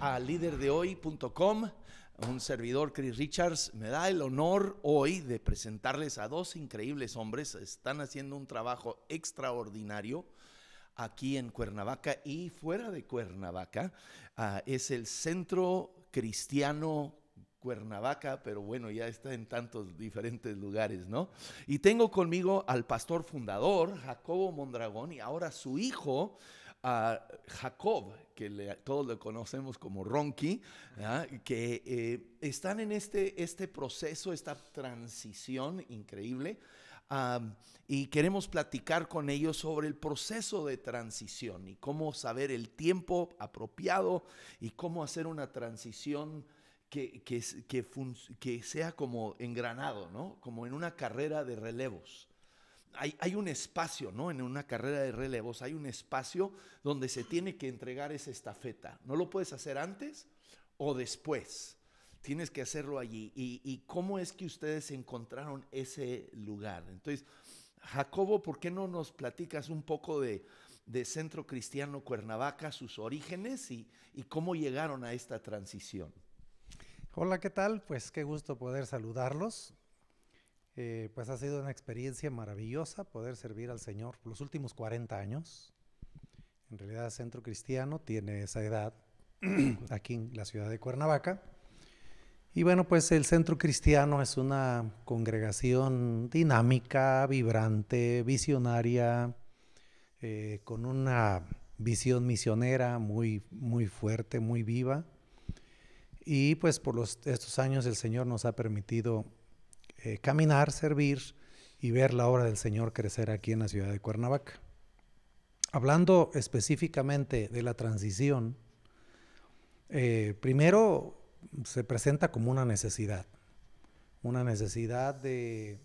a líderdehoy.com. Un servidor, Chris Richards, me da el honor hoy de presentarles a dos increíbles hombres. Están haciendo un trabajo extraordinario aquí en Cuernavaca y fuera de Cuernavaca. Ah, es el Centro Cristiano Cuernavaca, pero bueno, ya está en tantos diferentes lugares, ¿no? Y tengo conmigo al pastor fundador, Jacobo Mondragón, y ahora su hijo, a Jacob, que todos lo conocemos como Ronqui, que eh, están en este, este proceso, esta transición increíble, y queremos platicar con ellos sobre el proceso de transición y cómo saber el tiempo apropiado y cómo hacer una transición que, que, que sea como engranado, ¿no? como en una carrera de relevos hay, un espacio, ¿no? En una carrera de relevos hay un espacio donde se tiene que entregar esa estafeta. No lo puedes hacer antes o después. Tienes que hacerlo allí. ¿Y, cómo es que ustedes encontraron ese lugar? Entonces, Jacobo, ¿por qué no nos platicas un poco de, Centro Cristiano Cuernavaca, sus orígenes y, y cómo llegaron a esta transición? Hola, ¿qué tal? Pues qué gusto poder saludarlos. Eh, pues ha sido una experiencia maravillosa poder servir al Señor los últimos 40 años. En realidad, Centro Cristiano tiene esa edad aquí en la ciudad de Cuernavaca. Y bueno, pues el Centro Cristiano es una congregación dinámica, vibrante, visionaria, eh, con una visión misionera muy, muy fuerte, muy viva. Y pues por estos años el Señor nos ha permitido eh, caminar, servir y ver la obra del Señor crecer aquí en la ciudad de Cuernavaca. Hablando específicamente de la transición, eh, primero se presenta como una necesidad, una necesidad de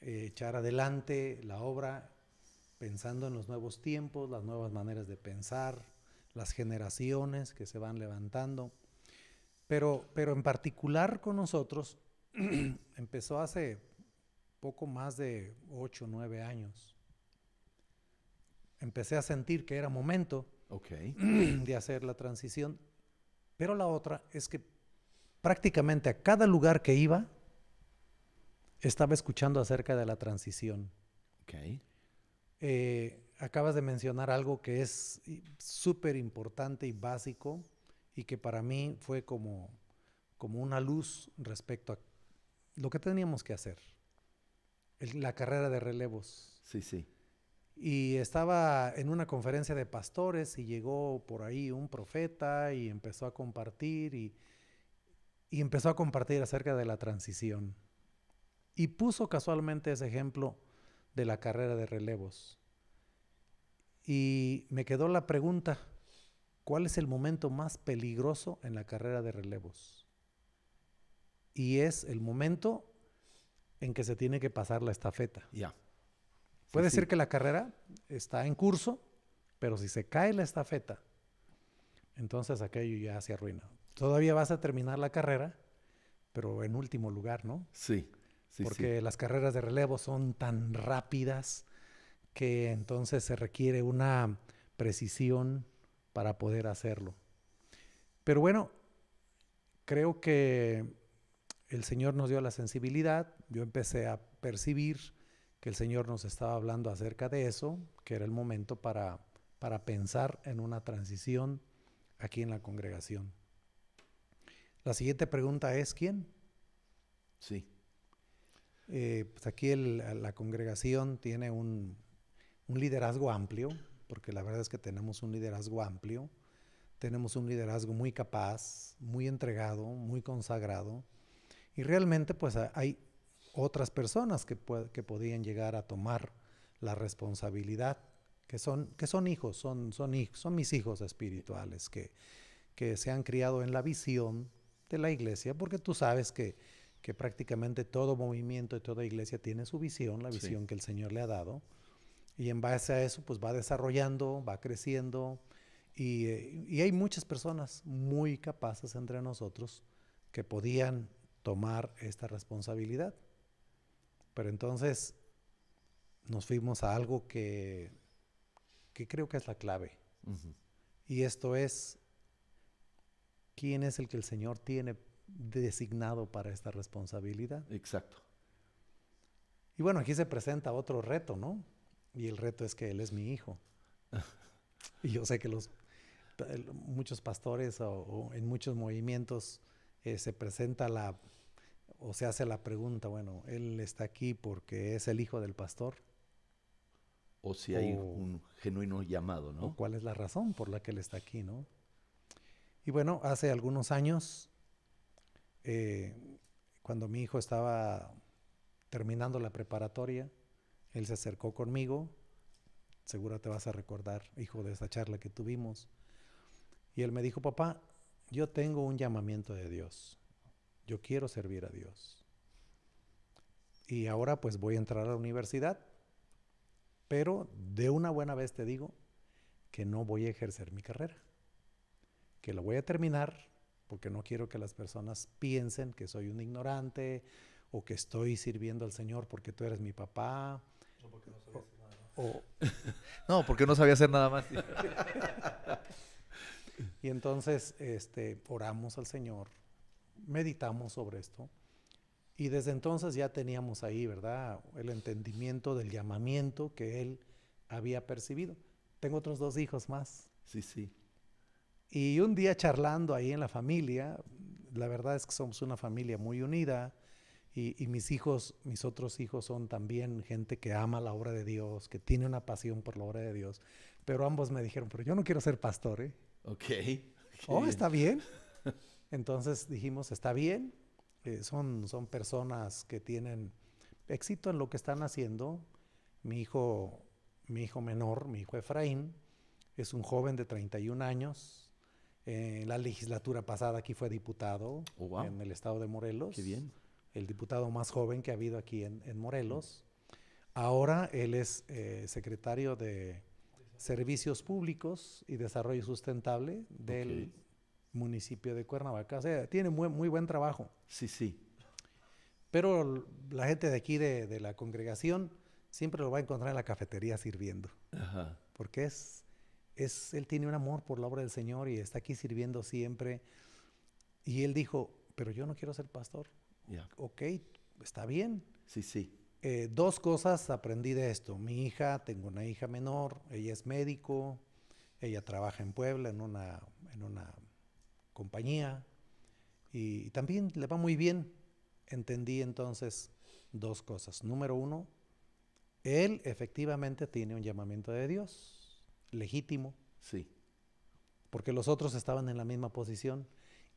eh, echar adelante la obra pensando en los nuevos tiempos, las nuevas maneras de pensar, las generaciones que se van levantando, pero, pero en particular con nosotros empezó hace poco más de 8 o 9 años. Empecé a sentir que era momento de hacer la transición. Pero la otra es que prácticamente a cada lugar que iba, estaba escuchando acerca de la transición. Eh, acabas de mencionar algo que es súper importante y básico y que para mí fue como, como una luz respecto a lo que teníamos que hacer. la carrera de relevos. Sí, sí. Y estaba en una conferencia de pastores y llegó por ahí un profeta y empezó a compartir y, y empezó a compartir acerca de la transición. Y puso casualmente ese ejemplo de la carrera de relevos. Y me quedó la pregunta, ¿cuál es el momento más peligroso en la carrera de relevos? y es el momento en que se tiene que pasar la estafeta. Ya. Puede ser que la carrera está en curso, pero si se cae la estafeta, entonces aquello ya se arruina. Todavía vas a terminar la carrera, pero en último lugar, ¿no? Sí. sí Porque las carreras de relevo son tan rápidas que entonces se requiere una precisión para poder hacerlo. Pero bueno, creo que el Señor nos dio la sensibilidad, yo empecé a percibir que el Señor nos estaba hablando acerca de eso, que era el momento para, para pensar en una transición aquí en la congregación. La siguiente pregunta es, ¿quién? Sí. Eh, pues aquí la congregación tiene un, liderazgo amplio, porque la verdad es que tenemos un liderazgo amplio, tenemos un liderazgo muy capaz, muy entregado, muy consagrado, y realmente pues hay otras personas que, que podían llegar a tomar la responsabilidad, que son, que son hijos, son, son, son mis hijos espirituales, que, que se han criado en la visión de la iglesia, porque tú sabes que, que prácticamente todo movimiento y toda iglesia tiene su visión, la visión que el Señor le ha dado, y en base a eso pues va desarrollando, va creciendo, y, eh, y hay muchas personas muy capaces entre nosotros que podían tomar esta responsabilidad. Pero entonces nos fuimos a algo que, creo que es la clave. Y esto es, ¿quién es el que el Señor tiene designado para esta responsabilidad? Exacto. Y bueno, aquí se presenta otro reto, ¿no? Y el reto es que Él es mi hijo. y yo sé que los, muchos pastores o en muchos movimientos eh, se presenta la, o se hace la pregunta, bueno, él está aquí porque es el hijo del pastor. O si hay un genuino llamado, ¿no? ¿Cuál es la razón por la que él está aquí, no? Y bueno, hace algunos años, eh, cuando mi hijo estaba terminando la preparatoria, él se acercó conmigo, seguro te vas a recordar, hijo, de esa charla que tuvimos, y él me dijo, papá, yo tengo un llamamiento de Dios. Yo quiero servir a Dios. Y ahora pues voy a entrar a la universidad, pero de una buena vez te digo que no voy a ejercer mi carrera, que la voy a terminar porque no quiero que las personas piensen que soy un ignorante o que estoy sirviendo al Señor porque tú eres mi papá. porque no sabía hacer nada más. O, no, porque no sabía hacer nada más. Y entonces este, oramos al Señor, meditamos sobre esto. Y desde entonces ya teníamos ahí, ¿verdad? El entendimiento del llamamiento que él había percibido. Tengo otros dos hijos más. Sí, sí. Y un día charlando ahí en la familia, la verdad es que somos una familia muy unida y, y mis hijos, mis otros hijos son también gente que ama la obra de Dios, que tiene una pasión por la obra de Dios. Pero ambos me dijeron, pero yo no quiero ser pastor, ¿eh? Ok. okay. Oh, está bien. Entonces dijimos, está bien. Eh, son, son personas que tienen éxito en lo que están haciendo. Mi hijo, mi hijo menor, mi hijo Efraín, es un joven de 31 años. En eh, la legislatura pasada aquí fue diputado oh, en el estado de Morelos. Qué bien. El diputado más joven que ha habido aquí en, Morelos. Ahora él es eh, secretario de Servicios Públicos y Desarrollo Sustentable del municipio de Cuernavaca. O sea, tiene muy, muy buen trabajo. Sí, sí. Pero la gente de aquí, de, la congregación, siempre lo va a encontrar en la cafetería sirviendo. Ajá. Porque es, es, él tiene un amor por la obra del Señor y está aquí sirviendo siempre. Y él dijo, pero yo no quiero ser pastor. Ya. Ok, está bien. Sí, sí. Eh, dos cosas aprendí de esto. Mi hija, tengo una hija menor, ella es médico, ella trabaja en Puebla en una, en una compañía y, también le va muy bien. Entendí entonces dos cosas. Número uno, él efectivamente tiene un llamamiento de Dios, legítimo. Sí. Porque los otros estaban en la misma posición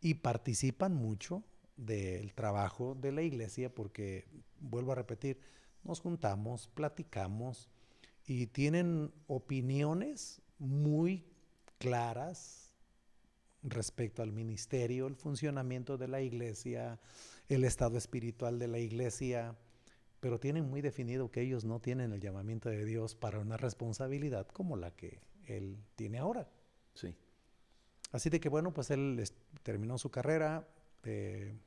y participan mucho del trabajo de la iglesia, porque, vuelvo a repetir, nos juntamos, platicamos y tienen opiniones muy claras respecto al ministerio, el funcionamiento de la iglesia, el estado espiritual de la iglesia, pero tienen muy definido que ellos no tienen el llamamiento de Dios para una responsabilidad como la que él tiene ahora. Sí. Así de que bueno, pues él terminó su carrera, eh,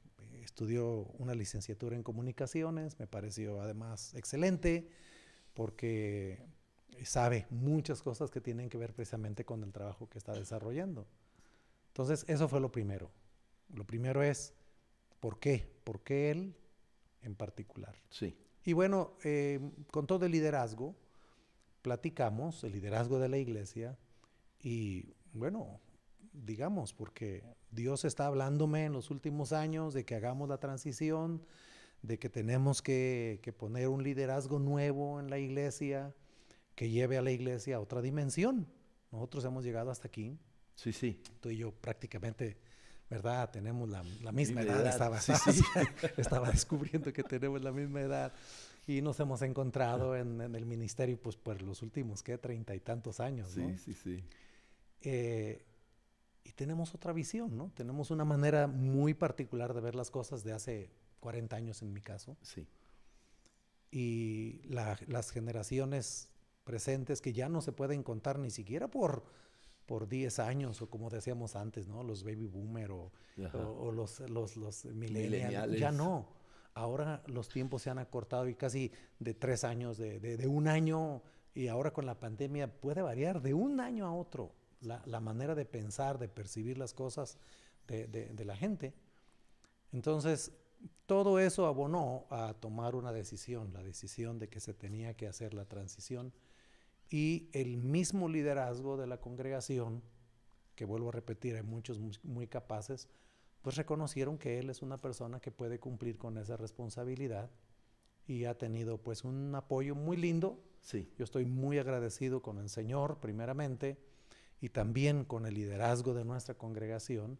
estudió una licenciatura en comunicaciones, me pareció además excelente porque sabe muchas cosas que tienen que ver precisamente con el trabajo que está desarrollando. Entonces, eso fue lo primero. Lo primero es, ¿por qué? ¿Por qué él en particular? Sí. Y bueno, eh, con todo el liderazgo, platicamos el liderazgo de la iglesia y bueno, digamos, porque Dios está hablándome en los últimos años de que hagamos la transición, de que tenemos que, poner un liderazgo nuevo en la iglesia, que lleve a la iglesia a otra dimensión. Nosotros hemos llegado hasta aquí. Sí, sí. Tú y yo prácticamente, ¿verdad? Tenemos la, misma edad. Estaba, sí, sí. estaba descubriendo que tenemos la misma edad. Y nos hemos encontrado en, el ministerio, pues, por los últimos, ¿qué? Treinta y tantos años, ¿no? Sí, sí, sí. Eh, y tenemos otra visión, ¿no? Tenemos una manera muy particular de ver las cosas de hace 40 años en mi caso. Sí. Y las generaciones presentes que ya no se pueden contar ni siquiera por por 10 años, o como decíamos antes, ¿no? Los baby boomer o, los, los, millennials. Ya no. Ahora los tiempos se han acortado y casi de tres años, de, de, de, un año, y ahora con la pandemia puede variar de un año a otro la, manera de pensar, de percibir las cosas de, la gente. Entonces, todo eso abonó a tomar una decisión, la decisión de que se tenía que hacer la transición y el mismo liderazgo de la congregación, que vuelvo a repetir, hay muchos muy, capaces, pues reconocieron que él es una persona que puede cumplir con esa responsabilidad y ha tenido pues un apoyo muy lindo. Sí. Yo estoy muy agradecido con el Señor primeramente y también con el liderazgo de nuestra congregación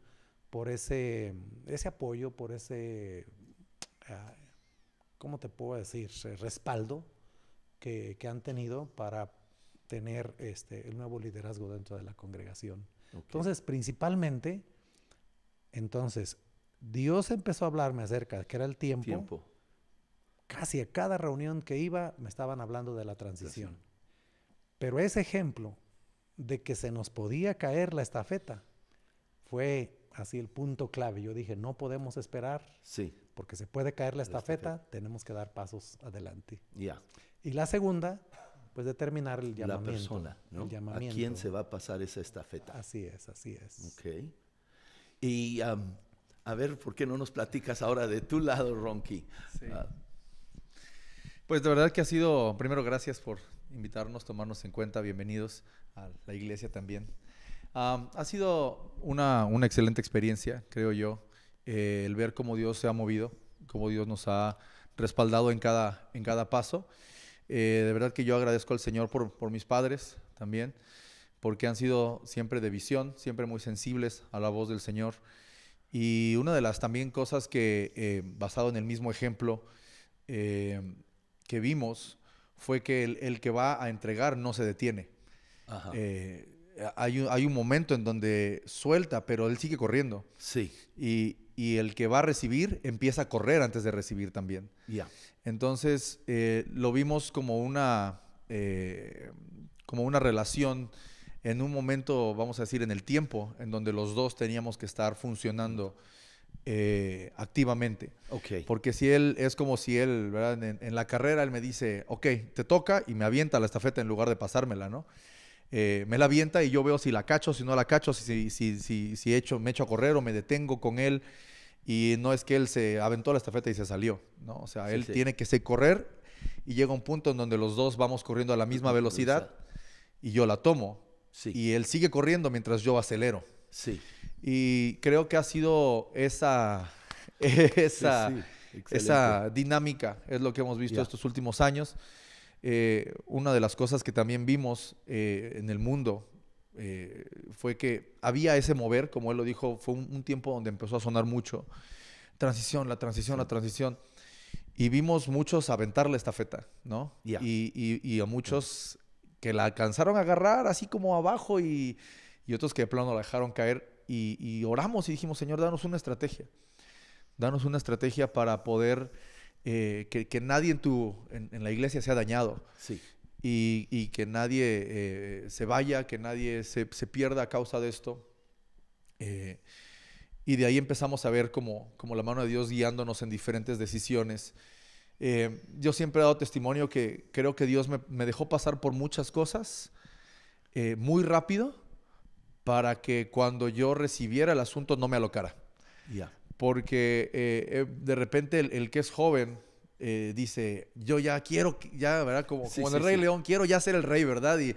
por ese, ese apoyo, por ese, ah, ¿cómo te puedo decir?, respaldo que, que han tenido para tener este, el nuevo liderazgo dentro de la congregación. Entonces, principalmente, entonces, Dios empezó a hablarme acerca de que era el tiempo. Casi a cada reunión que iba me estaban hablando de la transición. Pero ese ejemplo de que se nos podía caer la estafeta fue así el punto clave. Yo dije, no podemos esperar, sí. porque se puede caer la estafeta, tenemos que dar pasos adelante. ya Y la segunda, pues determinar el llamamiento. La persona, ¿no? ¿A quién se va a pasar esa estafeta? Así es, así es. Ok. Y a ver, ¿por qué no nos platicas ahora de tu lado, Ronqui Sí. Ah. pues de verdad que ha sido, primero gracias por invitarnos, tomarnos en cuenta. Bienvenidos a la iglesia también. ha sido una, una, excelente experiencia, creo yo, eh, el ver cómo Dios se ha movido, cómo Dios nos ha respaldado en cada, en cada paso. Eh, de verdad que yo agradezco al Señor por, mis padres también, porque han sido siempre de visión, siempre muy sensibles a la voz del Señor. Y una de las también cosas que, eh, basado en el mismo ejemplo que vimos, fue que el, que va a entregar no se detiene. Eh, hay, un, momento en donde suelta, pero él sigue corriendo. Sí. Y, el que va a recibir empieza a correr antes de recibir también. Ya. Entonces, eh, lo vimos como una, eh, como una relación en un momento, vamos a decir, en el tiempo, en donde los dos teníamos que estar funcionando. Eh, activamente. Porque si él, es como si él, En, la carrera él me dice, ok, te toca y me avienta la estafeta en lugar de pasármela, ¿no? Eh, me la avienta y yo veo si la cacho, si no la cacho, si, si, me echo a correr o me detengo con él. Y no es que él se aventó la estafeta y se salió, ¿no? O sea, él tiene que ser correr y llega un punto en donde los dos vamos corriendo a la misma velocidad y yo la tomo. Sí. Y él sigue corriendo mientras yo acelero. Sí. Y creo que ha sido esa, esa, esa dinámica, es lo que hemos visto estos últimos años. Eh, una de las cosas que también vimos eh, en el mundo eh, fue que había ese mover, como él lo dijo, fue un, tiempo donde empezó a sonar mucho. Transición, la transición, la transición. Y vimos muchos aventar la estafeta, ¿no? Y, y, y, a muchos que la alcanzaron a agarrar así como abajo y, y otros que de plano la dejaron caer y, oramos y dijimos, Señor, danos una estrategia. Danos una estrategia para poder eh, que, nadie en, tu, en, la iglesia sea dañado. Sí. Y, que nadie eh, se vaya, que nadie se, pierda a causa de esto. Eh, y de ahí empezamos a ver como, como la mano de Dios guiándonos en diferentes decisiones. yo siempre he dado testimonio que creo que Dios me, me dejó pasar por muchas cosas muy rápido para que cuando yo recibiera el asunto no me alocara. Porque eh, eh, de repente el, que es joven eh, dice, yo ya quiero, ya, ¿verdad? Como, como el Rey León, quiero ya ser el rey, ¿verdad? Y,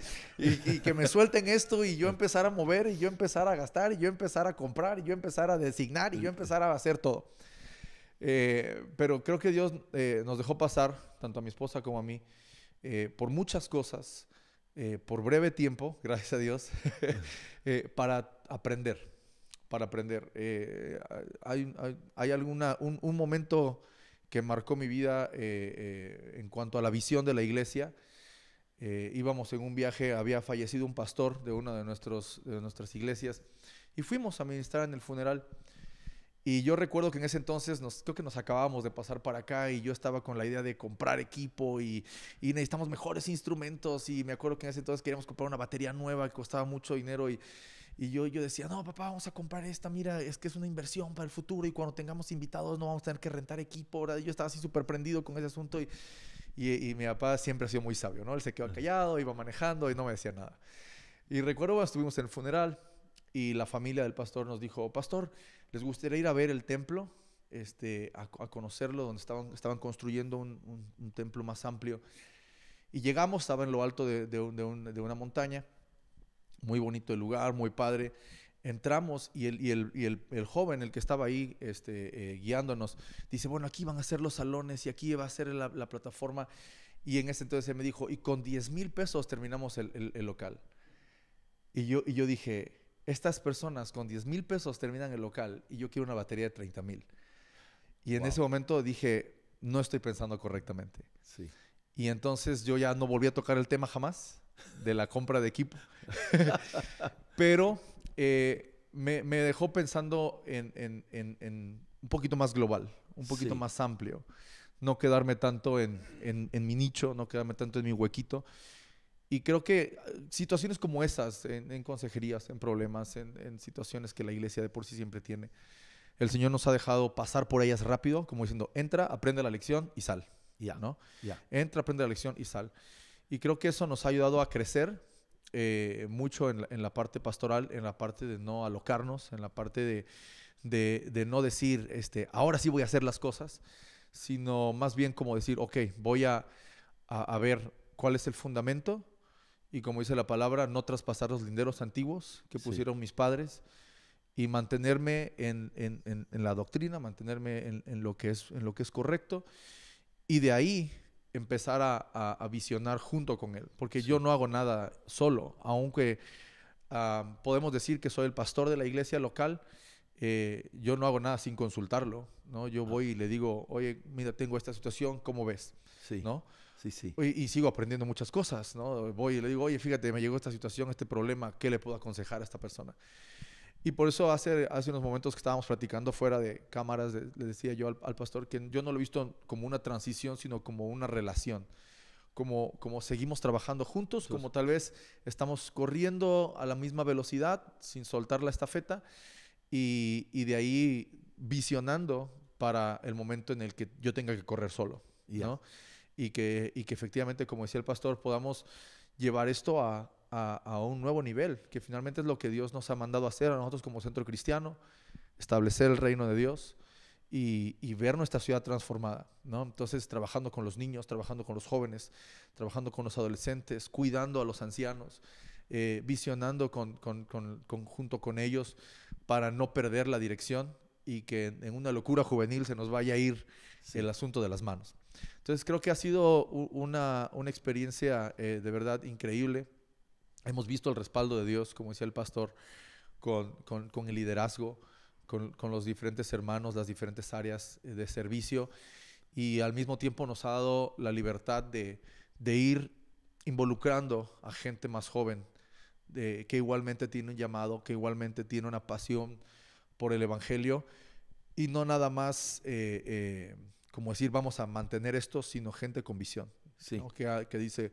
que me suelten esto y yo empezar a mover y yo empezar a gastar y yo empezar a comprar y yo empezar a designar y yo empezar a hacer todo. pero creo que Dios nos dejó pasar, tanto a mi esposa como a mí, por muchas cosas, por breve tiempo, gracias a Dios. Eh, para aprender, para aprender. Eh, hay, alguna, un, momento que marcó mi vida eh, en cuanto a la visión de la iglesia. íbamos en un viaje, había fallecido un pastor de una de, nuestros, de nuestras iglesias y fuimos a ministrar en el funeral. Y yo recuerdo que en ese entonces nos, creo que nos acabábamos de pasar para acá y yo estaba con la idea de comprar equipo y, necesitamos mejores instrumentos y me acuerdo que en ese entonces queríamos comprar una batería nueva que costaba mucho dinero y, y yo, yo decía, no, papá, vamos a comprar esta, mira, es que es una inversión para el futuro y cuando tengamos invitados no vamos a tener que rentar equipo. Yo estaba así súper prendido con ese asunto y, y, y mi papá siempre ha sido muy sabio, ¿no? Él se quedó callado, iba manejando y no me decía nada. Y recuerdo, estuvimos en el funeral y la familia del pastor nos dijo, pastor, les gustaría ir a ver el templo, este, a, conocerlo, donde estaban, estaban construyendo un, templo más amplio. Y llegamos, estaba en lo alto de, una montaña, muy bonito el lugar, muy padre. Entramos y el, joven, el que estaba ahí este, eh, guiándonos, dice, bueno, aquí van a ser los salones y aquí va a ser la, plataforma. Y en ese entonces él me dijo, y con 10 mil pesos terminamos el, local. Y yo, y yo dije, estas personas con 10 mil pesos terminan el local y yo quiero una batería de 30 mil. Y en ese momento dije, no estoy pensando correctamente. Sí. Y entonces yo ya no volví a tocar el tema jamás de la compra de equipo. Pero eh, me, dejó pensando en, un poquito más global, un poquito más amplio. No quedarme tanto en, mi nicho, no quedarme tanto en mi huequito. Y creo que eh, situaciones como esas, en, consejerías, en problemas, en, situaciones que la iglesia de por sí siempre tiene, el Señor nos ha dejado pasar por ellas rápido, como diciendo, entra, aprende la lección y sal. Ya. ¿no? ya Entra, aprende la lección y sal. Y creo que eso nos ha ayudado a crecer eh, mucho en la, parte pastoral, en la parte de no alocarnos, en la parte de, de, no decir, este, ahora sí voy a hacer las cosas, sino más bien como decir, ok, voy a, a ver cuál es el fundamento y como dice la palabra, no traspasar los linderos antiguos que pusieron mis padres y mantenerme en, en, la doctrina, mantenerme lo que es, en lo que es correcto y de ahí empezar a, visionar junto con él, porque yo no hago nada solo, aunque ah, podemos decir que soy el pastor de la iglesia local. Eh, yo no hago nada sin consultarlo, ¿no? Yo ah. voy y le digo, oye, mira, tengo esta situación, ¿cómo ves? Sí. ¿No? Sí, sí. Y, sigo aprendiendo muchas cosas, ¿no? Voy y le digo, oye, fíjate, me llegó esta situación, este problema, ¿qué le puedo aconsejar a esta persona? Y por eso hace, hace unos momentos que estábamos platicando fuera de cámaras, le decía yo al, pastor que yo no lo he visto como una transición, sino como una relación. Como, como seguimos trabajando juntos, como tal vez estamos corriendo a la misma velocidad, sin soltar la estafeta, y, y de ahí visionando para el momento en el que yo tenga que correr solo. ¿no? y que, que efectivamente, como decía el pastor, podamos llevar esto a, un nuevo nivel, que finalmente es lo que Dios nos ha mandado hacer a nosotros como centro cristiano, establecer el reino de Dios y, y ver nuestra ciudad transformada, ¿no? Entonces, trabajando con los niños, trabajando con los jóvenes, trabajando con los adolescentes, cuidando a los ancianos, eh, visionando con, con, con, junto con ellos para no perder la dirección y que en una locura juvenil se nos vaya a ir el asunto de las manos. Entonces creo que ha sido una, una experiencia eh, de verdad increíble. Hemos visto el respaldo de Dios, como decía el pastor, con, con, el liderazgo, con, con, los diferentes hermanos, las diferentes áreas eh, de servicio y al mismo tiempo nos ha dado la libertad de, de ir involucrando a gente más joven de, que igualmente tiene un llamado, que igualmente tiene una pasión por el Evangelio y no nada más... Eh, como decir vamos a mantener esto, sino gente con visión, que, dice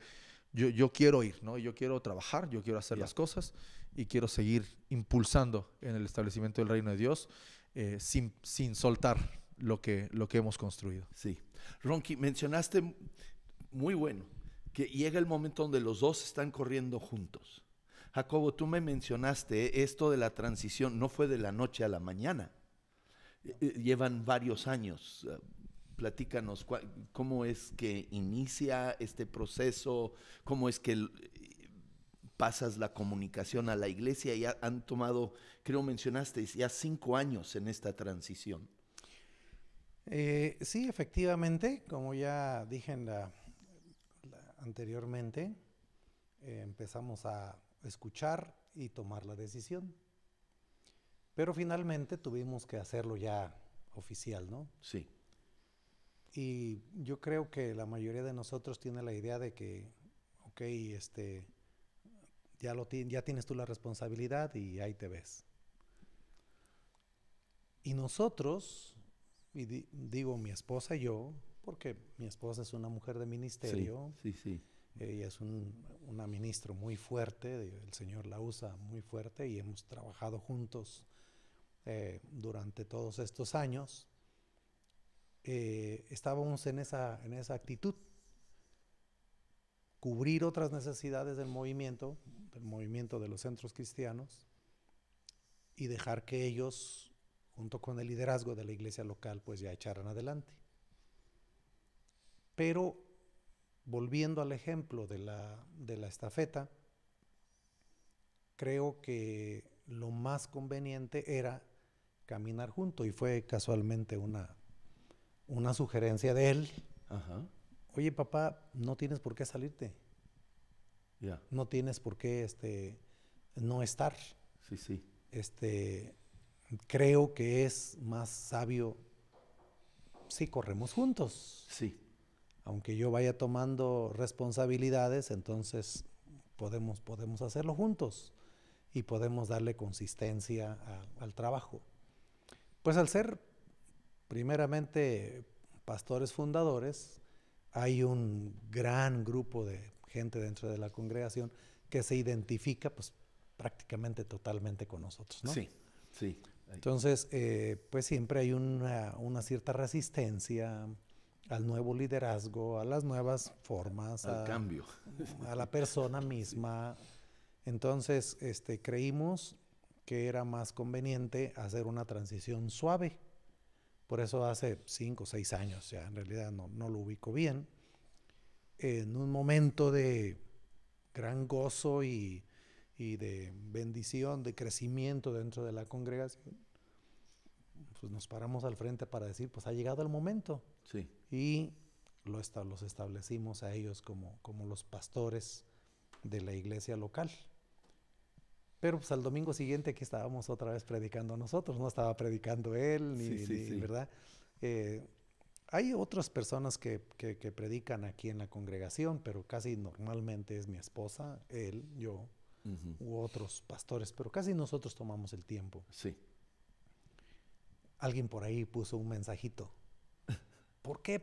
yo, yo quiero ir, ¿no? yo quiero trabajar, yo quiero hacer las cosas y quiero seguir impulsando en el establecimiento del reino de Dios eh, sin, soltar lo que, lo que hemos construido. Sí. Ronqui, mencionaste muy bueno que llega el momento donde los dos están corriendo juntos. Jacobo, tú me mencionaste esto de la transición, no fue de la noche a la mañana. Eh, eh, llevan varios años, Platícanos cómo es que inicia este proceso, cómo es que eh, pasas la comunicación a la iglesia y han tomado, creo mencionaste, ya cinco años en esta transición. Eh, sí, efectivamente, como ya dije la, anteriormente, eh, empezamos a escuchar y tomar la decisión. Pero finalmente tuvimos que hacerlo ya oficial, ¿no? Sí. Y yo creo que la mayoría de nosotros tiene la idea de que, ok, este, ya, lo ya tienes tú la responsabilidad y ahí te ves. Y nosotros, y digo mi esposa y yo, porque mi esposa es una mujer de ministerio, sí, sí, ella es un, una ministra muy fuerte, el Señor la usa muy fuerte y hemos trabajado juntos eh, durante todos estos años. Eh, estábamos en esa, en esa actitud. Cubrir otras necesidades del movimiento, del movimiento de los centros cristianos, y dejar que ellos, junto con el liderazgo de la iglesia local, pues ya echaran adelante. Pero volviendo al ejemplo de la, de la estafeta, creo que lo más conveniente era caminar junto y fue casualmente una, una sugerencia de él. Oye, papá, no tienes por qué salirte. Ya. No tienes por qué este, no estar. Sí, sí. Este, creo que es más sabio si corremos juntos. Sí. Aunque yo vaya tomando responsabilidades, entonces podemos, podemos hacerlo juntos y podemos darle consistencia al trabajo. Pues al ser primeramente pastores fundadores, hay un gran grupo de gente dentro de la congregación que se identifica pues prácticamente totalmente con nosotros, Sí, sí. Entonces, eh, pues siempre hay una, cierta resistencia al nuevo liderazgo, a las nuevas formas, al cambio, a la persona misma. Entonces, este, creímos que era más conveniente hacer una transición suave por eso hace cinco o seis años, ya en realidad no, lo ubico bien, en un momento de gran gozo y, de bendición, de crecimiento dentro de la congregación, pues nos paramos al frente para decir, pues ha llegado el momento. Y los establecimos a ellos como los pastores de la iglesia local. Pero pues al domingo siguiente que estábamos otra vez predicando nosotros, no estaba predicando él, ni, ¿verdad? Eh, hay otras personas que, predican aquí en la congregación, pero casi normalmente es mi esposa, él, yo, u otros pastores, pero casi nosotros tomamos el tiempo. Sí. Alguien por ahí puso un mensajito. ¿Por qué,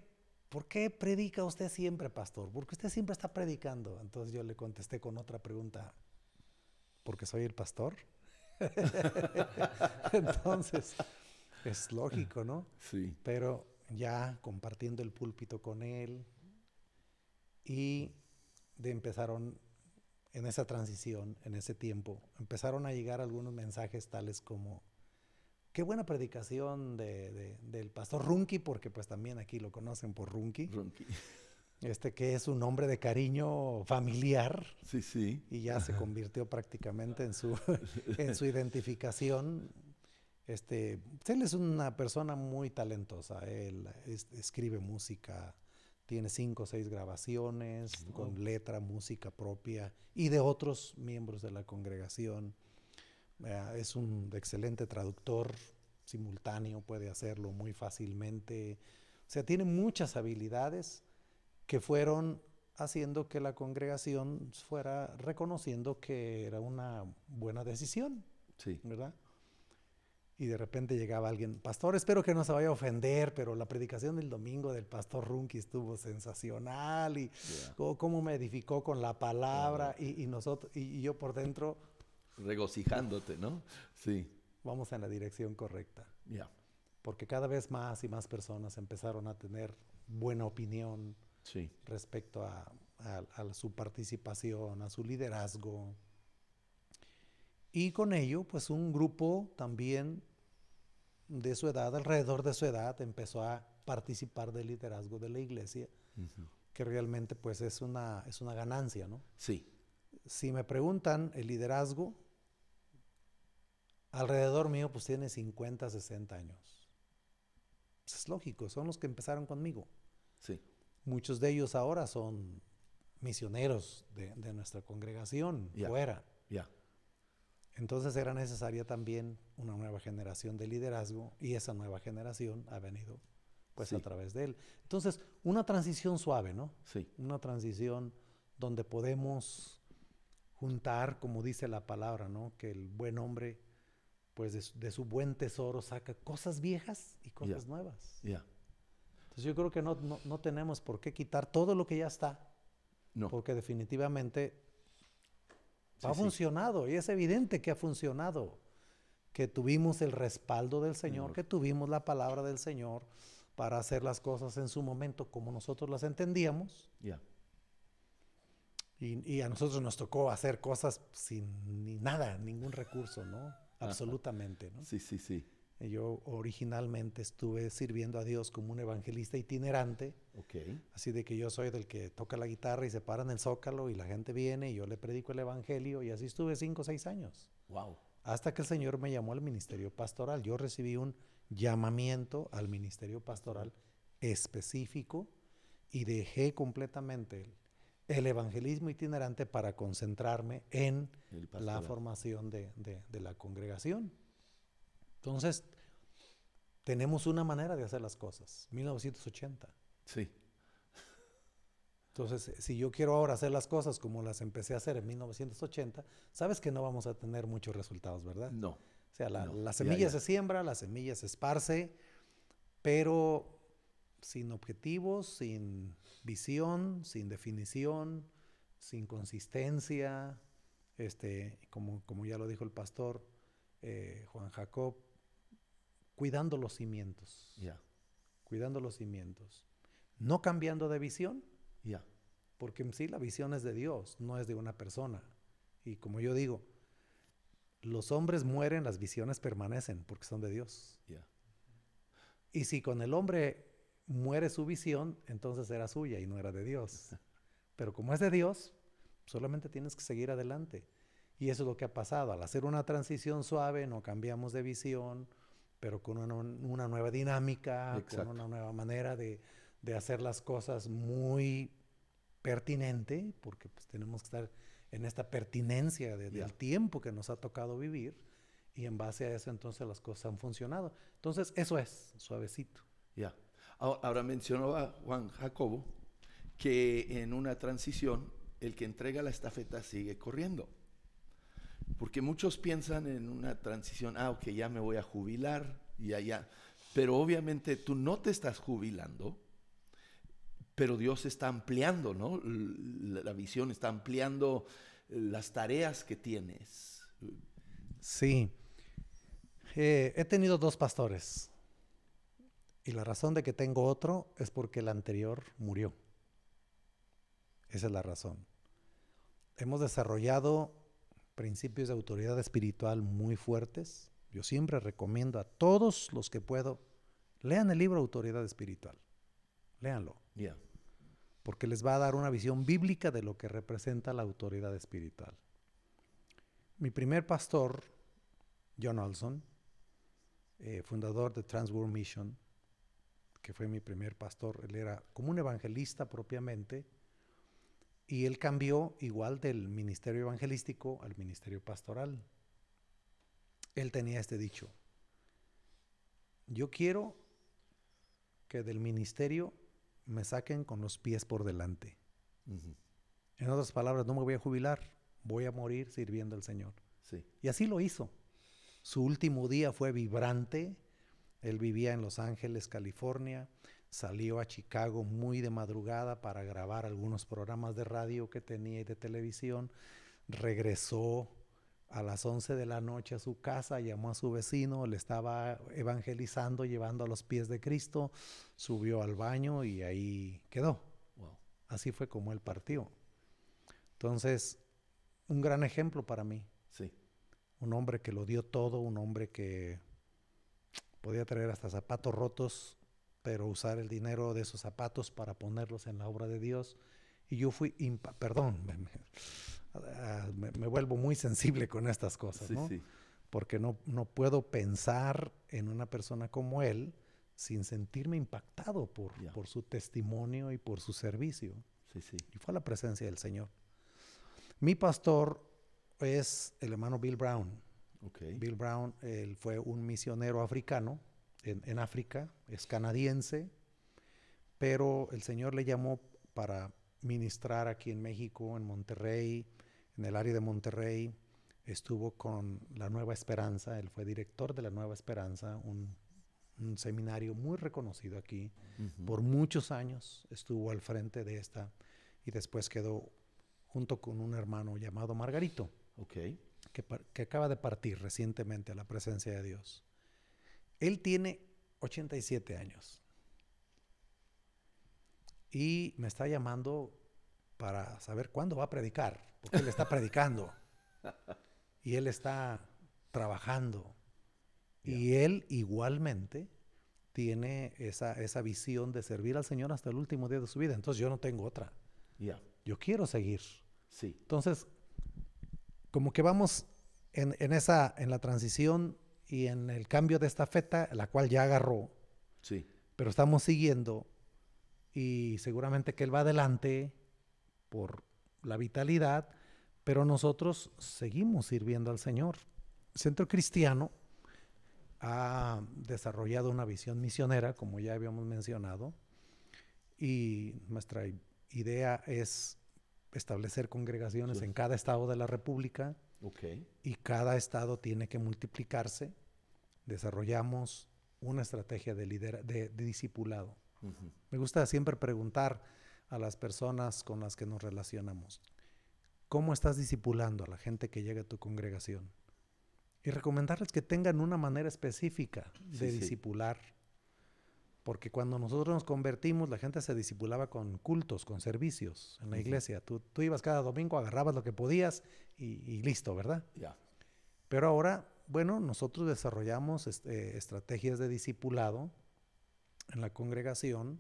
¿Por qué predica usted siempre, pastor? Porque usted siempre está predicando. Entonces yo le contesté con otra pregunta porque soy el pastor. Entonces, es lógico, ¿no? Sí. Pero ya compartiendo el púlpito con él y de empezaron en esa transición, en ese tiempo, empezaron a llegar algunos mensajes tales como, qué buena predicación de, del pastor Runki, porque pues también aquí lo conocen por Runki. Runki este que es un hombre de cariño familiar. Sí, sí. Y ya se convirtió prácticamente en su, en su identificación. Este, él es una persona muy talentosa. Él escribe música, tiene cinco o seis grabaciones con letra, música propia y de otros miembros de la congregación. Eh, es un excelente traductor simultáneo, puede hacerlo muy fácilmente. O sea, tiene muchas habilidades que fueron haciendo que la congregación fuera reconociendo que era una buena decisión. Sí. ¿Verdad? Y de repente llegaba alguien, pastor, espero que no se vaya a ofender, pero la predicación del domingo del pastor Runki estuvo sensacional y cómo me edificó con la palabra y, nosotros, y, yo por dentro... Regocijándote, ¿no? Sí. Vamos en la dirección correcta. Ya. Porque cada vez más y más personas empezaron a tener buena opinión respecto a, su participación, a su liderazgo. Y con ello, pues un grupo también de su edad, alrededor de su edad, empezó a participar del liderazgo de la iglesia, que realmente pues es una, es una ganancia, ¿no? Sí. Si me preguntan el liderazgo, alrededor mío pues tiene 50, 60 años. Pues, es lógico, son los que empezaron conmigo. Sí. Muchos de ellos ahora son misioneros de, nuestra congregación fuera. ya Entonces era necesaria también una nueva generación de liderazgo y esa nueva generación ha venido pues a través de él. Entonces, una transición suave, ¿no? Sí. Una transición donde podemos juntar, como dice la palabra, ¿no? Que el buen hombre pues de, su buen tesoro saca cosas viejas y cosas nuevas. Ya. Entonces yo creo que no, tenemos por qué quitar todo lo que ya está. No. Porque definitivamente ha funcionado y es evidente que ha funcionado. Que tuvimos el respaldo del Señor, que tuvimos la palabra del Señor para hacer las cosas en su momento como nosotros las entendíamos. Ya. Y, a nosotros nos tocó hacer cosas sin nada, ningún recurso, ¿no? Absolutamente, ¿no? Sí, sí, sí. Yo originalmente estuve sirviendo a Dios como un evangelista itinerante. Así de que yo soy del que toca la guitarra y se para en el zócalo y la gente viene y yo le predico el evangelio y así estuve cinco o seis años. Wow. Hasta que el Señor me llamó al ministerio pastoral. Yo recibí un llamamiento al ministerio pastoral específico y dejé completamente el, evangelismo itinerante para concentrarme en la formación de la congregación. Entonces, tenemos una manera de hacer las cosas, 1980. Sí. Entonces, eh, si yo quiero ahora hacer las cosas como las empecé a hacer en 1980, sabes que no vamos a tener muchos resultados, ¿verdad? No. O sea, la, semilla se siembra, la semilla se esparce, pero sin objetivos, sin visión, sin definición, sin consistencia, este, como, ya lo dijo el pastor eh, Juan Jacob, cuidando los cimientos. Ya. Cuidando los cimientos. No cambiando de visión. Ya. Porque sí la visión es de Dios, no es de una persona. Y como yo digo, los hombres mueren, las visiones permanecen porque son de Dios. Y si con el hombre muere su visión, entonces era suya y no era de Dios. Pero como es de Dios, solamente tienes que seguir adelante. Y eso es lo que ha pasado. Al hacer una transición suave, no cambiamos de visión, pero con una, nueva dinámica, con una nueva manera de, de, hacer las cosas muy pertinente, porque pues tenemos que estar en esta pertinencia del tiempo que nos ha tocado vivir, y en base a eso entonces las cosas han funcionado. Entonces, eso es, suavecito. Ya. Ah, ahora mencionaba Juan Jacobo que en una transición el que entrega la estafeta sigue corriendo. Porque muchos piensan en una transición, ah, ok, ya me voy a jubilar y allá. Pero obviamente tú no te estás jubilando, pero Dios está ampliando, ¿no? La, visión está ampliando eh, las tareas que tienes. Sí. Eh, he tenido dos pastores. Y la razón de que tengo otro es porque el anterior murió. Esa es la razón. Hemos desarrollado principios de autoridad espiritual muy fuertes. Yo siempre recomiendo a todos los que puedo, lean el libro Autoridad Espiritual. Léanlo. Porque les va a dar una visión bíblica de lo que representa la autoridad espiritual. Mi primer pastor, John Olson, eh, fundador de Transworld Mission, que fue mi primer pastor, él era como un evangelista propiamente, y él cambió igual del ministerio evangelístico al ministerio pastoral. Él tenía este dicho, yo quiero que del ministerio me saquen con los pies por delante. En otras palabras, no me voy a jubilar, voy a morir sirviendo al Señor. Y así lo hizo. Su último día fue vibrante. Él vivía en Los Ángeles, California salió a Chicago muy de madrugada para grabar algunos programas de radio que tenía y de televisión, regresó a las 11 de la noche a su casa, llamó a su vecino, le estaba evangelizando, llevando a los pies de Cristo, subió al baño y ahí quedó. Así fue como él partió. Entonces, un gran ejemplo para mí. Sí. Un hombre que lo dio todo, un hombre que podía traer hasta zapatos rotos, pero usar el dinero de esos zapatos para ponerlos en la obra de Dios. Y yo fui, perdón, ah, me, vuelvo muy sensible con estas cosas, ¿no? Sí. Porque no, no puedo pensar en una persona como él sin sentirme impactado por, por su testimonio y por su servicio. Sí, sí. Y fue la presencia del Señor. Mi pastor es el hermano Bill Brown. Bill Brown, él fue un misionero africano en, África, es canadiense, pero el Señor le llamó para ministrar aquí en México, en Monterrey, en el área de Monterrey. Estuvo con La Nueva Esperanza, él fue director de La Nueva Esperanza, un, seminario muy reconocido aquí. Por muchos años estuvo al frente de esta y después quedó junto con un hermano llamado Margarito, que, que acaba de partir recientemente a la presencia de Dios. Él tiene 87 años. Y me está llamando para saber cuándo va a predicar, porque él está predicando. y él está trabajando. Y él igualmente tiene esa, visión de servir al Señor hasta el último día de su vida. Entonces yo no tengo otra. Yo quiero seguir. Sí. Entonces, como que vamos en, en, esa, en la transición y en el cambio de esta feta, la cual ya agarró. Sí. Pero estamos siguiendo y seguramente que él va adelante por la vitalidad, pero nosotros seguimos sirviendo al Señor. El Centro Cristiano ha desarrollado una visión misionera, como ya habíamos mencionado, y nuestra idea es establecer congregaciones en cada estado de la República y cada estado tiene que multiplicarse desarrollamos una estrategia de, disipulado. de, Me gusta siempre preguntar a las personas con las que nos relacionamos, ¿cómo estás discipulando a la gente que llega a tu congregación? Y recomendarles que tengan una manera específica de disipular. Porque cuando nosotros nos convertimos, la gente se disipulaba con cultos, con servicios en la iglesia. Tú, ibas cada domingo, agarrabas lo que podías y, listo, ¿verdad? Ya. Pero ahora bueno, nosotros desarrollamos eh, estrategias de discipulado en la congregación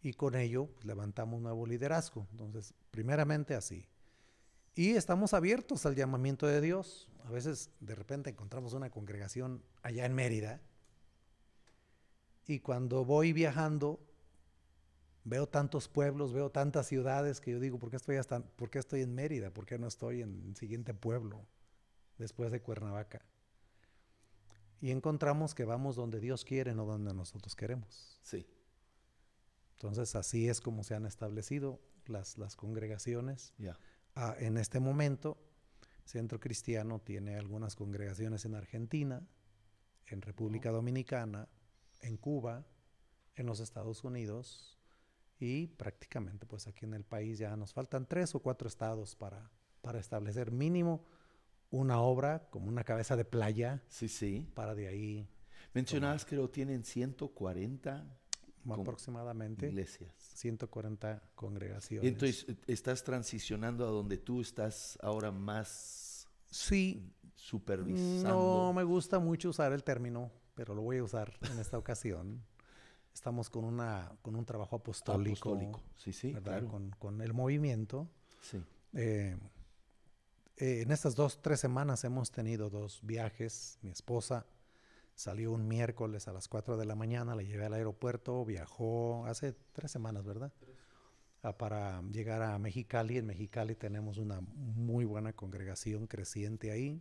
y con ello pues, levantamos un nuevo liderazgo. Entonces, primeramente así. Y estamos abiertos al llamamiento de Dios. A veces de repente encontramos una congregación allá en Mérida y cuando voy viajando veo tantos pueblos, veo tantas ciudades que yo digo, ¿por estoy, ¿por qué estoy en Mérida? ¿Por qué no estoy en el siguiente pueblo después de Cuernavaca? y encontramos que vamos donde Dios quiere, no donde nosotros queremos. Sí. Entonces así es como se han establecido las, las congregaciones. Ya. Ah, en este momento, Centro Cristiano tiene algunas congregaciones en Argentina, en República oh. Dominicana, en Cuba, en los Estados Unidos y prácticamente pues aquí en el país ya nos faltan tres o cuatro estados para, para establecer mínimo una obra como una cabeza de playa. Sí, sí. Para de ahí. Mencionabas que lo tienen 140 aproximadamente iglesias. 140 congregaciones. Entonces, eh, ¿estás transicionando a donde tú estás ahora más sí, supervisando? No me gusta mucho usar el término, pero lo voy a usar en esta ocasión. Estamos con, una, con un trabajo apostólico. Apostólico, sí, sí, Con, el movimiento. Sí. Eh, eh, en estas dos, tres semanas hemos tenido dos viajes. Mi esposa salió un miércoles a las 4 de la mañana, la llevé al aeropuerto, viajó hace tres semanas, ¿verdad? Ah, para llegar a Mexicali. En Mexicali tenemos una muy buena congregación creciente ahí.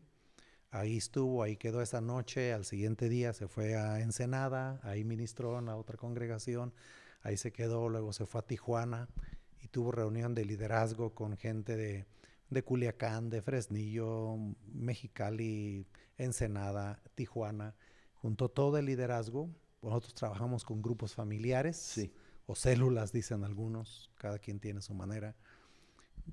Ahí estuvo, ahí quedó esa noche, al siguiente día se fue a Ensenada, ahí ministró en la otra congregación, ahí se quedó, luego se fue a Tijuana y tuvo reunión de liderazgo con gente de de Culiacán, de Fresnillo, Mexicali, Ensenada, Tijuana, Junto todo el liderazgo. Nosotros trabajamos con grupos familiares sí. o células, dicen algunos, cada quien tiene su manera.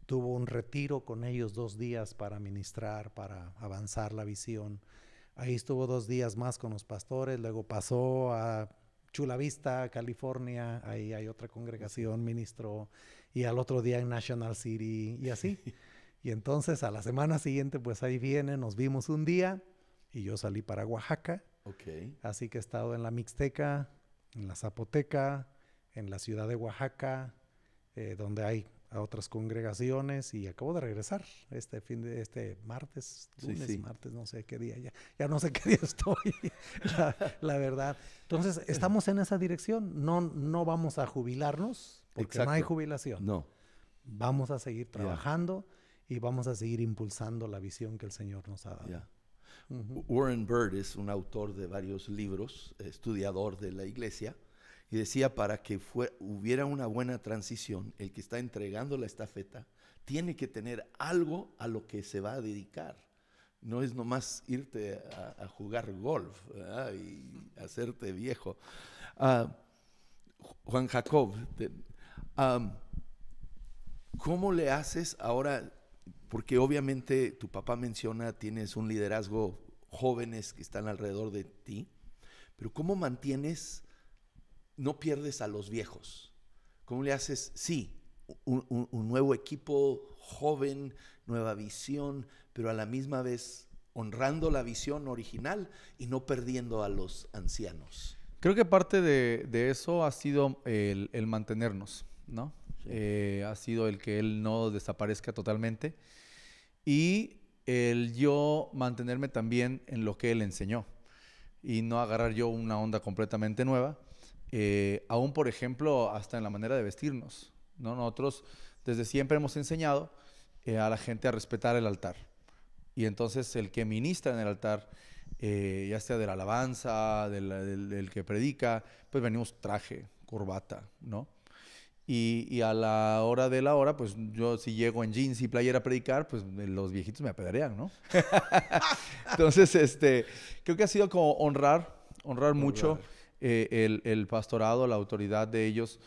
Tuvo un retiro con ellos dos días para ministrar, para avanzar la visión. Ahí estuvo dos días más con los pastores, luego pasó a Chula Vista, California, ahí hay otra congregación, ministro, y al otro día en National City, y así. Y entonces a la semana siguiente, pues ahí viene, nos vimos un día y yo salí para Oaxaca. Ok. Así que he estado en la Mixteca, en la Zapoteca, en la ciudad de Oaxaca, eh, donde hay otras congregaciones y acabo de regresar este fin de este martes, lunes, martes, no sé qué día ya, ya no sé qué día estoy, la, verdad. Entonces, estamos en esa dirección, no, no vamos a jubilarnos porque no hay jubilación. No. Vamos a seguir trabajando y vamos a seguir impulsando la visión que el Señor nos ha dado. Warren Bird es un autor de varios libros, estudiador de la iglesia, y decía para que hubiera una buena transición, el que está entregando la estafeta tiene que tener algo a lo que se va a dedicar. No es nomás irte a, jugar golf y hacerte viejo. Ah, Juan Jacob, ¿cómo le haces ahora porque obviamente tu papá menciona, tienes un liderazgo jóvenes que están alrededor de ti, pero ¿cómo mantienes, no pierdes a los viejos? ¿Cómo le haces, sí, un, nuevo equipo joven, nueva visión, pero a la misma vez honrando la visión original y no perdiendo a los ancianos? Creo que parte de, eso ha sido el mantenernos, ¿no? Eh, ha sido el que él no desaparezca totalmente y el yo mantenerme también en lo que él enseñó y no agarrar yo una onda completamente nueva. Eh, aún, por ejemplo, hasta en la manera de vestirnos. ¿no? Nosotros desde siempre hemos enseñado eh, a la gente a respetar el altar. Y entonces el que ministra en el altar, ya sea de la alabanza, del, del, que predica, pues venimos traje, corbata, ¿no? Y, a la hora de la hora, pues yo si llego en jeans y playera a predicar, pues eh, los viejitos me apedrean, ¿no? Entonces, este, creo que ha sido como honrar, honrar, mucho eh, el, el, pastorado, la autoridad de ellos.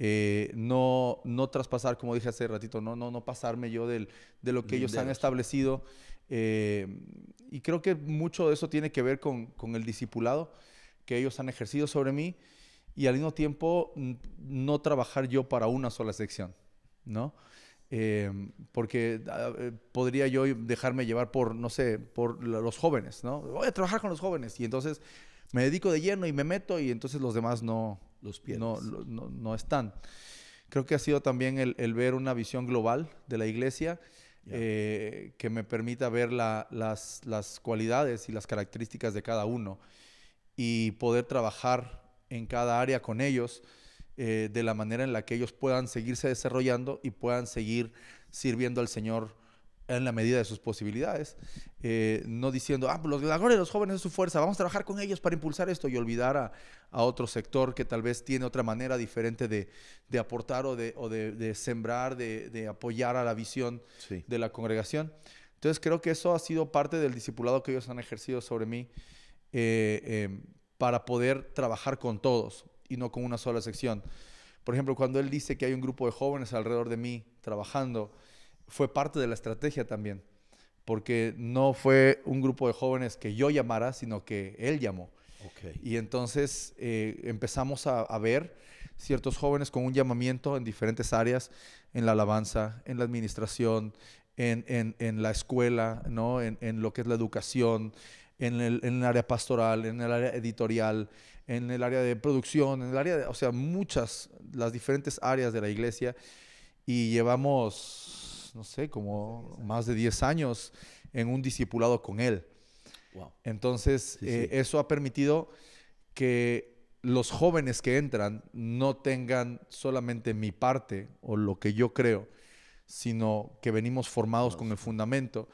Eh, no, no traspasar, como dije hace ratito, no, no, no pasarme yo del, de lo que ellos han establecido. y creo que mucho de eso tiene que ver con, con el discipulado que ellos han ejercido sobre mí y al mismo tiempo mm, no trabajar yo para una sola sección, ¿no? Eh, porque ah, eh, podría yo dejarme llevar por, no sé, por los jóvenes, ¿no? Voy a trabajar con los jóvenes y entonces me dedico de lleno y me meto y entonces los demás no, los no, no, no, están. Creo que ha sido también el, ver una visión global de la iglesia eh, que me permita ver las, las cualidades y las características de cada uno y poder trabajar en cada área con ellos, eh, de la manera en la que ellos puedan seguirse desarrollando y puedan seguir sirviendo al Señor en la medida de sus posibilidades, eh, no diciendo, ah, los, la los jóvenes es su fuerza, vamos a trabajar con ellos para impulsar esto y olvidar a, otro sector que tal vez tiene otra manera diferente de, aportar o de, sembrar, de, apoyar a la visión de la congregación. Entonces creo que eso ha sido parte del discipulado que ellos han ejercido sobre mí. Eh, em, para poder trabajar con todos y no con una sola sección. Por ejemplo, cuando él dice que hay un grupo de jóvenes alrededor de mí trabajando, fue parte de la estrategia también, porque no fue un grupo de jóvenes que yo llamara, sino que él llamó. Y entonces eh, empezamos a, ver ciertos jóvenes con un llamamiento en diferentes áreas, en la alabanza, en la administración, en, la escuela, ¿no? en, lo que es la educación, en el, área pastoral, en el área editorial, en el área de producción, en el área de, o sea, muchas, las diferentes áreas de la iglesia. Y llevamos, no sé, como más de 10 años en un discipulado con él. Wow. Entonces, eh, eso ha permitido que los jóvenes que entran no tengan solamente mi parte o lo que yo creo, sino que venimos formados con el fundamento.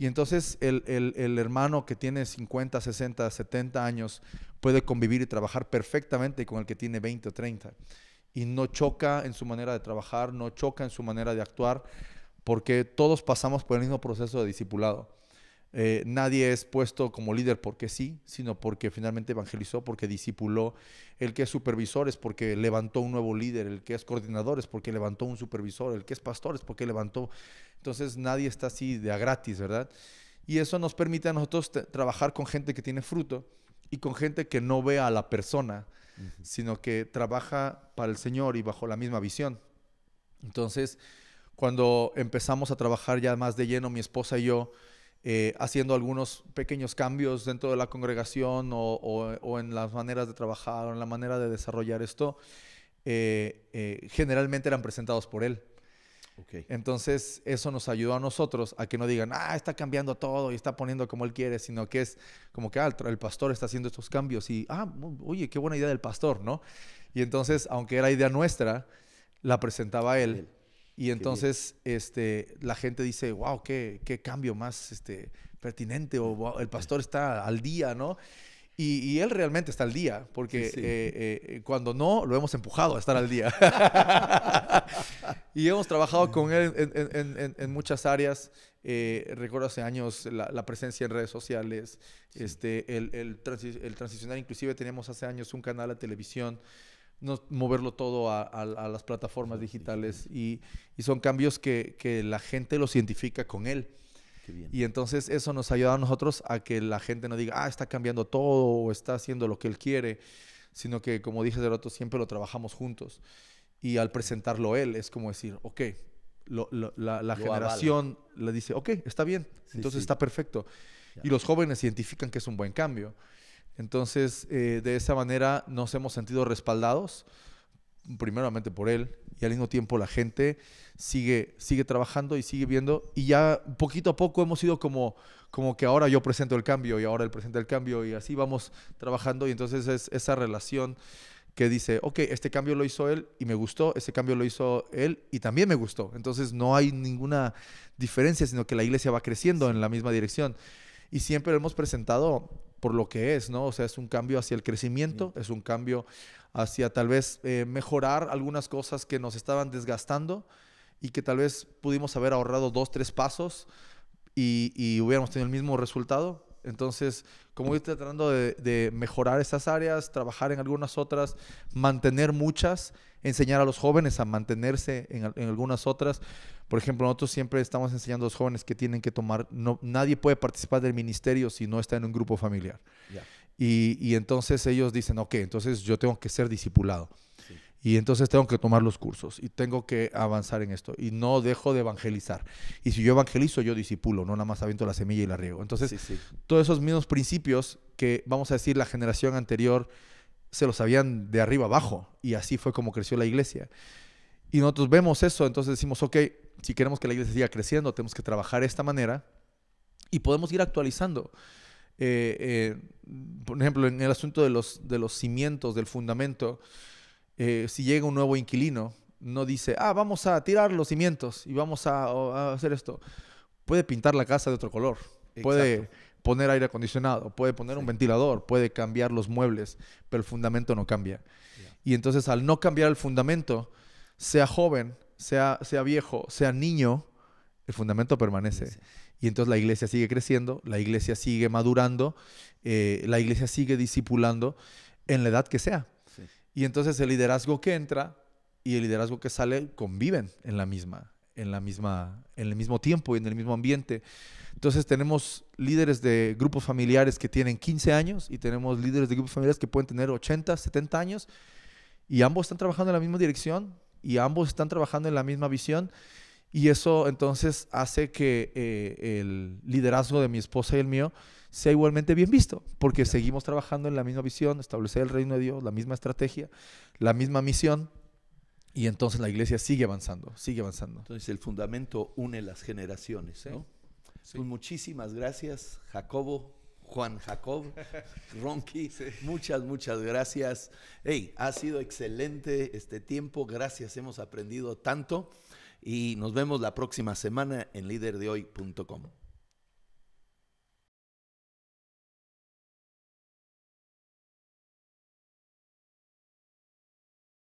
Y entonces el, hermano que tiene 50, 60, 70 años puede convivir y trabajar perfectamente con el que tiene 20 o 30. Y no choca en su manera de trabajar, no choca en su manera de actuar, porque todos pasamos por el mismo proceso de discipulado. Eh, nadie es puesto como líder porque sí, sino porque finalmente evangelizó, porque discipuló. El que es supervisor es porque levantó un nuevo líder, el que es coordinador es porque levantó un supervisor, el que es pastor es porque levantó. Entonces nadie está así de a gratis, ¿verdad? Y eso nos permite a nosotros trabajar con gente que tiene fruto y con gente que no ve a la persona, sino que trabaja para el Señor y bajo la misma visión. Entonces, cuando empezamos a trabajar ya más de lleno, mi esposa y yo, eh, haciendo algunos pequeños cambios dentro de la congregación o, en las maneras de trabajar o en la manera de desarrollar esto, eh, eh, generalmente eran presentados por él. Entonces, eso nos ayudó a nosotros a que no digan, ah, está cambiando todo y está poniendo como él quiere, sino que es como que ah, el pastor está haciendo estos cambios y, ah, oye, qué buena idea del pastor, ¿no? Y entonces, aunque era idea nuestra, la presentaba él. Y entonces este, la gente dice, wow, qué, cambio más este, pertinente, o el pastor está al día, ¿no? Y, él realmente está al día, porque eh, eh, eh, cuando no, lo hemos empujado a estar al día. y hemos trabajado con él en, muchas áreas. recuerdo hace años la, presencia en redes sociales, este, el, Transicional inclusive teníamos hace años un canal de televisión moverlo todo a, las plataformas digitales Y, son cambios que, la gente lo identifica con él. Y entonces eso nos ayuda a nosotros a que la gente no diga, ah, está cambiando todo o está haciendo lo que él quiere, sino que como dije de rato, siempre lo trabajamos juntos. Y al presentarlo él es como decir, ok, la, generación le dice, ok, está bien, entonces está perfecto. Y los jóvenes identifican que es un buen cambio. Entonces, eh, de esa manera nos hemos sentido respaldados, primeramente por él, y al mismo tiempo la gente sigue, sigue trabajando y sigue viendo, y ya poquito a poco hemos ido como, como que ahora yo presento el cambio y ahora él presenta el cambio, y así vamos trabajando, y entonces es esa relación que dice, ok, este cambio lo hizo él y me gustó, este cambio lo hizo él y también me gustó. Entonces no hay ninguna diferencia, sino que la iglesia va creciendo en la misma dirección. Y siempre hemos presentado por lo que es, ¿no? O sea, es un cambio hacia el crecimiento, es un cambio hacia tal vez eh, mejorar algunas cosas que nos estaban desgastando y que tal vez pudimos haber ahorrado dos, tres pasos y hubiéramos tenido el mismo resultado, entonces, como viste, tratando de, mejorar esas áreas, trabajar en algunas otras, mantener muchas, enseñar a los jóvenes a mantenerse en, algunas otras. Por ejemplo, nosotros siempre estamos enseñando a los jóvenes que tienen que tomar, nadie puede participar del ministerio si no está en un grupo familiar. Y, entonces ellos dicen, ok, entonces yo tengo que ser discipulado y entonces tengo que tomar los cursos y tengo que avanzar en esto y no dejo de evangelizar. Y si yo evangelizo, yo disipulo, no nada más aviento la semilla y la riego. Entonces, todos esos mismos principios que vamos a decir la generación anterior se los sabían de arriba abajo y así fue como creció la iglesia. Y nosotros vemos eso, entonces decimos, ok, si queremos que la iglesia siga creciendo, tenemos que trabajar de esta manera y podemos ir actualizando. Eh, eh, por ejemplo, en el asunto de los, de los cimientos, del fundamento, eh, si llega un nuevo inquilino, no dice, ah, vamos a tirar los cimientos y vamos a, hacer esto. Puede pintar la casa de otro color, puede poner aire acondicionado, puede poner un ventilador, puede cambiar los muebles, pero el fundamento no cambia. Y entonces al no cambiar el fundamento, sea joven, sea, sea viejo, sea niño, el fundamento permanece. Y entonces la iglesia sigue creciendo, la iglesia sigue madurando, eh, la iglesia sigue discipulando en la edad que sea. Y entonces el liderazgo que entra y el liderazgo que sale conviven en la misma, en la misma, en el mismo tiempo y en el mismo ambiente. Entonces tenemos líderes de grupos familiares que tienen 15 años y tenemos líderes de grupos familiares que pueden tener 80, 70 años y ambos están trabajando en la misma dirección y ambos están trabajando en la misma visión y eso entonces hace que eh, el liderazgo de mi esposa y el mío sea igualmente bien visto, porque seguimos trabajando en la misma visión, establecer el reino de Dios, la misma estrategia, la misma misión, y entonces la iglesia sigue avanzando, sigue avanzando. Entonces el fundamento une las generaciones, ¿no? Pues, muchísimas gracias, Jacobo, Juan Jacob, Ronky, Muchas, muchas gracias. Hey, ha sido excelente este tiempo. Gracias, hemos aprendido tanto. Y nos vemos la próxima semana en líderdehoy.com.